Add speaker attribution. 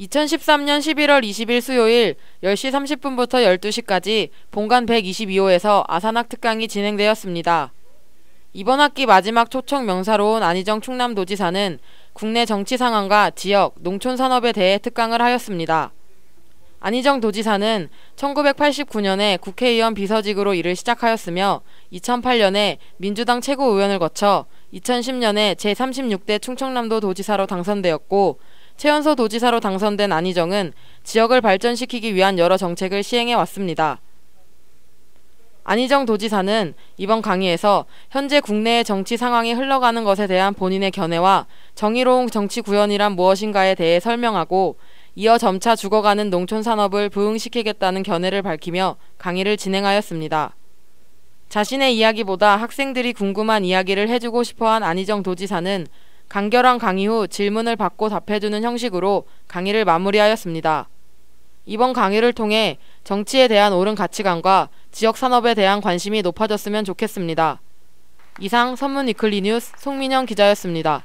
Speaker 1: 2013년 11월 20일 수요일 10시 30분부터 12시까지 본관 122호에서 아산학 특강이 진행되었습니다. 이번 학기 마지막 초청 명사로 온 안희정 충남도지사는 국내 정치 상황과 지역, 농촌 산업에 대해 특강을 하였습니다. 안희정 도지사는 1989년에 국회의원 비서직으로 일을 시작하였으며 2008년에 민주당 최고위원을 거쳐 2010년에 제36대 충청남도 도지사로 당선되었고 최연소 도지사로 당선된 안희정은 지역을 발전시키기 위한 여러 정책을 시행해 왔습니다. 안희정 도지사는 이번 강의에서 현재 국내의 정치 상황이 흘러가는 것에 대한 본인의 견해와 정의로운 정치 구현이란 무엇인가에 대해 설명하고 이어 점차 죽어가는 농촌 산업을 부흥시키겠다는 견해를 밝히며 강의를 진행하였습니다. 자신의 이야기보다 학생들이 궁금한 이야기를 해주고 싶어 한 안희정 도지사는 간결한 강의 후 질문을 받고 답해주는 형식으로 강의를 마무리하였습니다. 이번 강의를 통해 정치에 대한 옳은 가치관과 지역 산업에 대한 관심이 높아졌으면 좋겠습니다. 이상 선문 위클리 뉴스 송민영 기자였습니다.